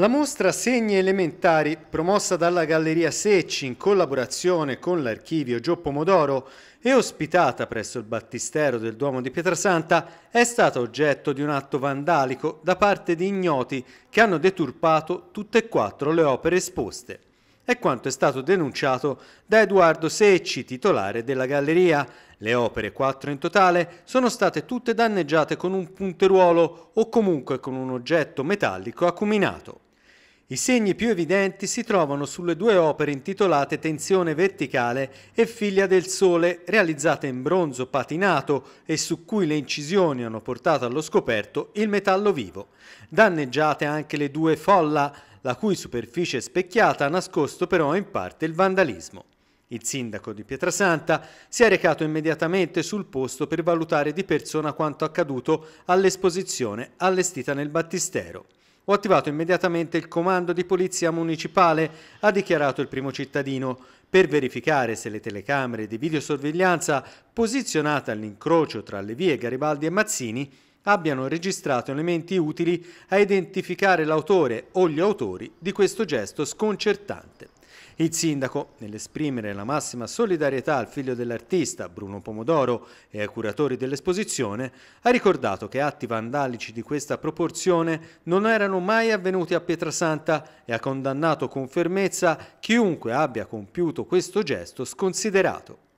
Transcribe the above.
La mostra Segni elementari, promossa dalla Galleria Secci in collaborazione con l'archivio Gio Pomodoro e ospitata presso il Battistero del Duomo di Pietrasanta, è stata oggetto di un atto vandalico da parte di ignoti che hanno deturpato tutte e quattro le opere esposte. È quanto è stato denunciato da Edoardo Secci, titolare della galleria. Le opere, quattro in totale, sono state tutte danneggiate con un punteruolo o comunque con un oggetto metallico acuminato. I segni più evidenti si trovano sulle due opere intitolate Tensione verticale e Figlia del Sole, realizzate in bronzo patinato e su cui le incisioni hanno portato allo scoperto il metallo vivo. Danneggiate anche le due Folla, la cui superficie specchiata ha nascosto però in parte il vandalismo. Il sindaco di Pietrasanta si è recato immediatamente sul posto per valutare di persona quanto accaduto all'esposizione allestita nel battistero. Ho attivato immediatamente il comando di polizia municipale, ha dichiarato il primo cittadino, per verificare se le telecamere di videosorveglianza posizionate all'incrocio tra le vie Garibaldi e Mazzini abbiano registrato elementi utili a identificare l'autore o gli autori di questo gesto sconcertante. Il sindaco, nell'esprimere la massima solidarietà al figlio dell'artista Bruno Pomodoro e ai curatori dell'esposizione, ha ricordato che atti vandalici di questa proporzione non erano mai avvenuti a Pietrasanta e ha condannato con fermezza chiunque abbia compiuto questo gesto sconsiderato.